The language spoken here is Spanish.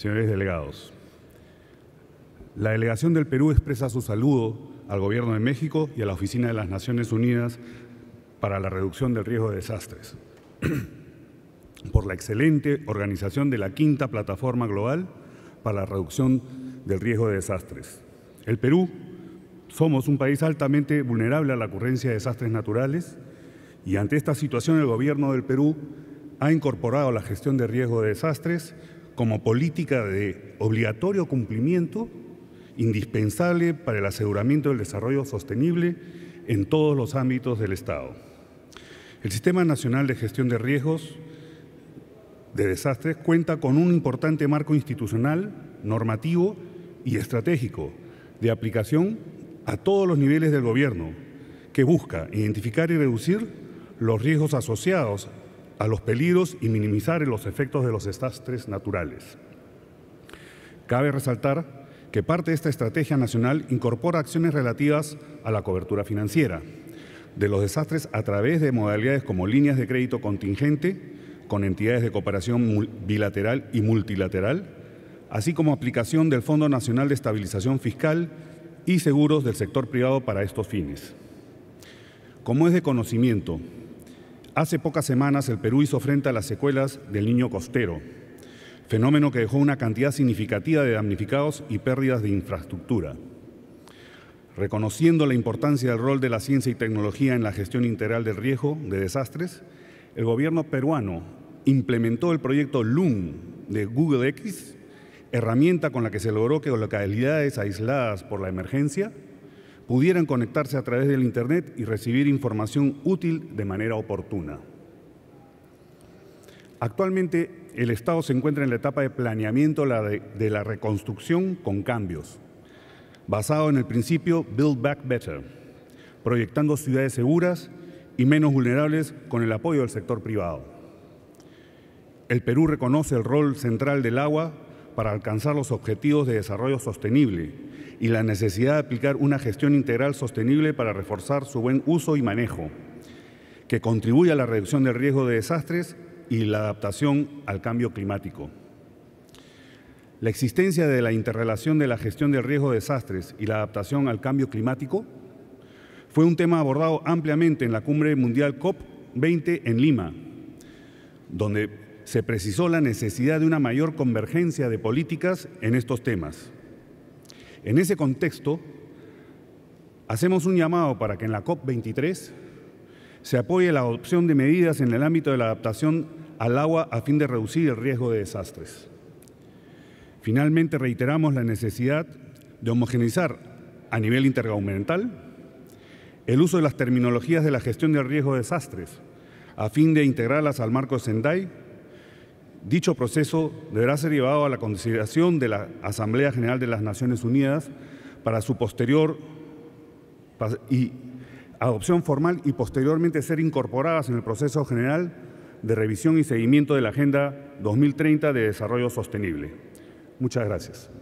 señores delegados, la delegación del Perú expresa su saludo al Gobierno de México y a la Oficina de las Naciones Unidas para la reducción del riesgo de desastres por la excelente organización de la quinta plataforma global para la reducción del riesgo de desastres. El Perú somos un país altamente vulnerable a la ocurrencia de desastres naturales y ante esta situación el gobierno del Perú ha incorporado la gestión de riesgo de desastres como política de obligatorio cumplimiento indispensable para el aseguramiento del desarrollo sostenible en todos los ámbitos del Estado. El Sistema Nacional de Gestión de Riesgos de Desastres cuenta con un importante marco institucional, normativo y estratégico de aplicación a todos los niveles del gobierno, que busca identificar y reducir los riesgos asociados a los peligros y minimizar los efectos de los desastres naturales. Cabe resaltar que parte de esta estrategia nacional incorpora acciones relativas a la cobertura financiera de los desastres a través de modalidades como líneas de crédito contingente con entidades de cooperación bilateral y multilateral, así como aplicación del Fondo Nacional de Estabilización Fiscal y seguros del sector privado para estos fines. Como es de conocimiento, Hace pocas semanas el Perú hizo frente a las secuelas del niño costero, fenómeno que dejó una cantidad significativa de damnificados y pérdidas de infraestructura. Reconociendo la importancia del rol de la ciencia y tecnología en la gestión integral del riesgo de desastres, el gobierno peruano implementó el proyecto LUM de Google X, herramienta con la que se logró que localidades aisladas por la emergencia pudieran conectarse a través del Internet y recibir información útil de manera oportuna. Actualmente el Estado se encuentra en la etapa de planeamiento de la reconstrucción con cambios, basado en el principio Build Back Better, proyectando ciudades seguras y menos vulnerables con el apoyo del sector privado. El Perú reconoce el rol central del agua para alcanzar los objetivos de desarrollo sostenible y la necesidad de aplicar una gestión integral sostenible para reforzar su buen uso y manejo, que contribuya a la reducción del riesgo de desastres y la adaptación al cambio climático. La existencia de la interrelación de la gestión del riesgo de desastres y la adaptación al cambio climático fue un tema abordado ampliamente en la cumbre mundial COP20 en Lima, donde se precisó la necesidad de una mayor convergencia de políticas en estos temas. En ese contexto, hacemos un llamado para que en la COP23 se apoye la adopción de medidas en el ámbito de la adaptación al agua a fin de reducir el riesgo de desastres. Finalmente, reiteramos la necesidad de homogeneizar a nivel intergubernamental el uso de las terminologías de la gestión del riesgo de desastres, a fin de integrarlas al marco Sendai Dicho proceso deberá ser llevado a la consideración de la Asamblea General de las Naciones Unidas para su posterior adopción formal y posteriormente ser incorporadas en el proceso general de revisión y seguimiento de la Agenda 2030 de Desarrollo Sostenible. Muchas gracias.